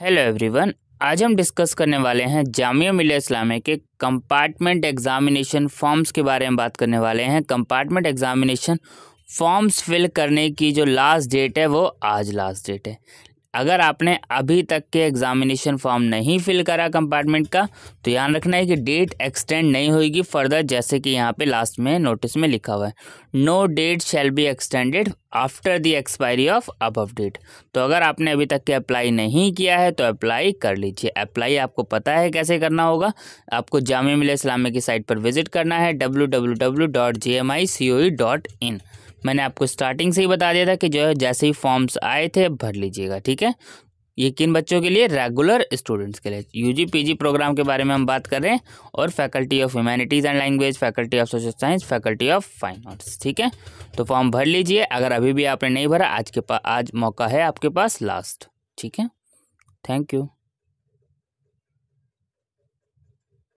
hello everyone आज हम discuss करने वाले हैं जामिया मिल्ल इस्लामिया के कंपार्टमेंट एग्जामिनेशन फॉर्म्स के बारे में बात करने वाले हैं कंपार्टमेंट एग्जामिनेशन फॉर्म्स फिल करने की जो लास्ट डेट है वो आज लास्ट डेट है अगर आपने अभी तक के एग्जामिनेशन फॉर्म नहीं फिल करा कंपार्टमेंट का तो ध्यान रखना है कि डेट एक्सटेंड नहीं होगी फर्दर जैसे कि यहाँ पे लास्ट में नोटिस में लिखा हुआ है no date shall be extended after the expiry of अब डेट तो अगर आपने अभी तक के अप्लाई नहीं किया है तो अप्लाई कर लीजिए अप्लाई आपको पता है कैसे करना होगा आपको जामिया मिल इस्लामी की साइट पर विजिट करना है W W W dot G M I C O dot in मैंने आपको स्टार्टिंग से ही बता दिया था कि जो है जैसे ही फॉर्म्स आए थे भर लीजिएगा ठीक है ये किन बच्चों के लिए रेगुलर स्टूडेंट्स के लिए यूजी पीजी प्रोग्राम के बारे में हम बात कर रहे हैं और faculty of humanities and language faculty of social science faculty of fine arts ठीक है तो फॉर्म भर लीजिए अगर अभी भी आपने नहीं भरा आज के पास आज मौका है आपके पास लास्ट ठीक है थैंक यू